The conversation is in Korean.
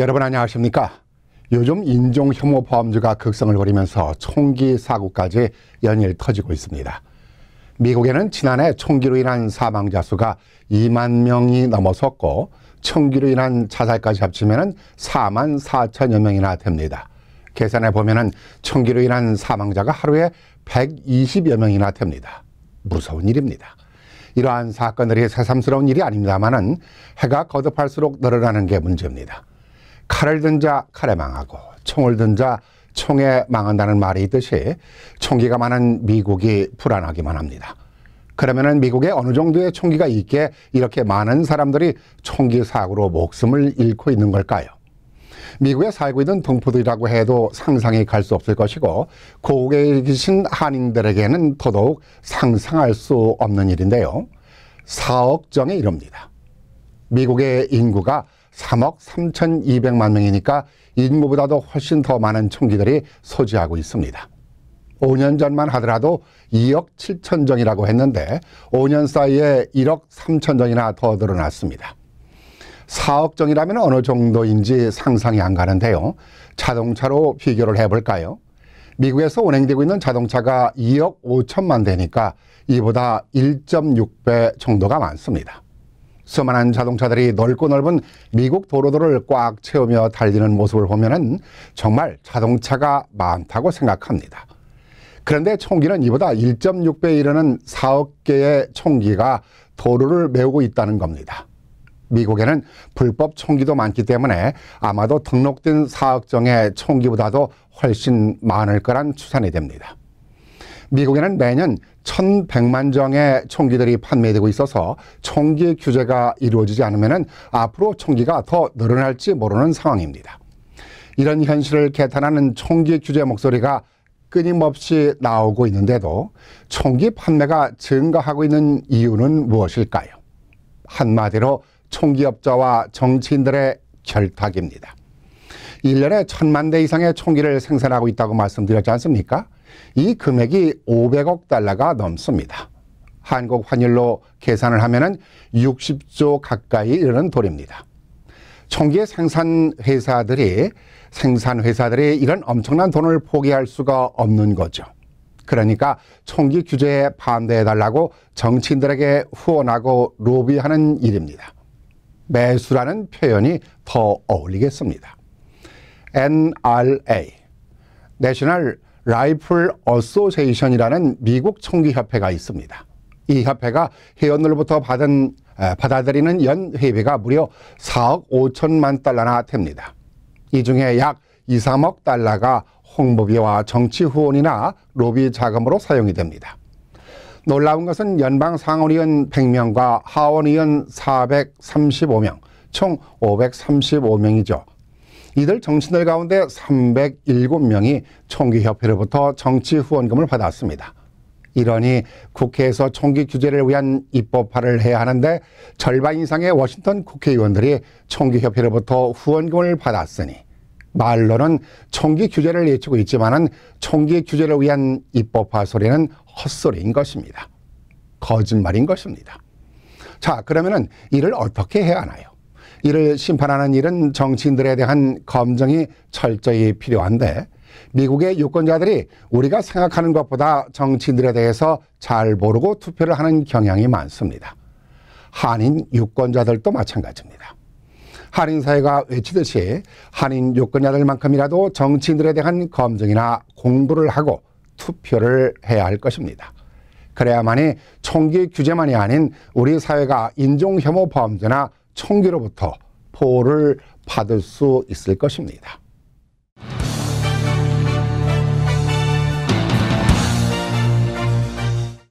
여러분 안녕하십니까? 요즘 인종 혐오 범죄가 극성을 벌이면서 총기 사고까지 연일 터지고 있습니다. 미국에는 지난해 총기로 인한 사망자 수가 2만 명이 넘어섰고 총기로 인한 자살까지 합치면 4만 4천여 명이나 됩니다. 계산해 보면 총기로 인한 사망자가 하루에 120여 명이나 됩니다. 무서운 일입니다. 이러한 사건들이 새삼스러운 일이 아닙니다만은 해가 거듭할수록 늘어나는 게 문제입니다. 칼을 든 자 칼에 망하고 총을 든 자 총에 망한다는 말이 있듯이 총기가 많은 미국이 불안하기만 합니다. 그러면은 미국에 어느 정도의 총기가 있게 이렇게 많은 사람들이 총기 사고로 목숨을 잃고 있는 걸까요? 미국에 살고 있는 동포들이라고 해도 상상이 갈 수 없을 것이고 고국에 계신 한인들에게는 더더욱 상상할 수 없는 일인데요. 4억 정에 이릅니다. 미국의 인구가 3억 3,200만 명이니까 인구보다도 훨씬 더 많은 총기들이 소지하고 있습니다. 5년 전만 하더라도 2억 7천 정이라고 했는데 5년 사이에 1억 3천 정이나 더 늘어났습니다. 4억 정이라면 어느 정도인지 상상이 안 가는데요. 자동차로 비교를 해볼까요? 미국에서 운행되고 있는 자동차가 2억 5천만 대니까 이보다 1.6배 정도가 많습니다. 수많은 자동차들이 넓고 넓은 미국 도로들을 꽉 채우며 달리는 모습을 보면은 정말 자동차가 많다고 생각합니다. 그런데 총기는 이보다 1.6배에 이르는 4억 개의 총기가 도로를 메우고 있다는 겁니다. 미국에는 불법 총기도 많기 때문에 아마도 등록된 사억정의 총기보다도 훨씬 많을 거란 추산이 됩니다. 미국에는 매년 1,100만 정의 총기들이 판매되고 있어서 총기 규제가 이루어지지 않으면 앞으로 총기가 더 늘어날지 모르는 상황입니다. 이런 현실을 개탄하는 총기 규제 목소리가 끊임없이 나오고 있는데도 총기 판매가 증가하고 있는 이유는 무엇일까요? 한마디로 총기업자와 정치인들의 결탁입니다. 1년에 천만 대 이상의 총기를 생산하고 있다고 말씀드렸지 않습니까? 이 금액이 500억 달러가 넘습니다. 한국 환율로 계산을 하면 은 60조 가까이 이르는 돈입니다. 총기 생산 회사들이 생산 회사들이 이런 엄청난 돈을 포기할 수가 없는 거죠. 그러니까 총기 규제에 반대해 달라고 정치인들에게 후원하고 로비하는 일입니다. 매수라는 표현이 더 어울리겠습니다. NRA (National Rifle a s s o c i a t i o n 이라는 미국 총기협회가 있습니다. 이 협회가 회원들로부터 받은, 받아들이는 연회비가 무려 4억 5천만 달러나 됩니다. 이 중에 약 2, 3억 달러가 홍보비와 정치 후원이나 로비 자금으로 사용이 됩니다. 놀라운 것은 연방 상원의원 100명과 하원의원 435명, 총 535명이죠. 이들 정치인들 가운데 307명이 총기협회로부터 정치 후원금을 받았습니다. 이러니 국회에서 총기 규제를 위한 입법화를 해야 하는데 절반 이상의 워싱턴 국회의원들이 총기협회로부터 후원금을 받았으니 말로는 총기 규제를 예치고 있지만은 총기 규제를 위한 입법화 소리는 헛소리인 것입니다. 거짓말인 것입니다. 자, 그러면은 이를 어떻게 해야 하나요? 이를 심판하는 일은 정치인들에 대한 검증이 철저히 필요한데 미국의 유권자들이 우리가 생각하는 것보다 정치인들에 대해서 잘 모르고 투표를 하는 경향이 많습니다. 한인 유권자들도 마찬가지입니다. 한인 사회가 외치듯이 한인 유권자들만큼이라도 정치인들에 대한 검증이나 공부를 하고 투표를 해야 할 것입니다. 그래야만이 총기 규제만이 아닌 우리 사회가 인종혐오 범죄나 총기로부터보호를 받을 수 있을 것입니다.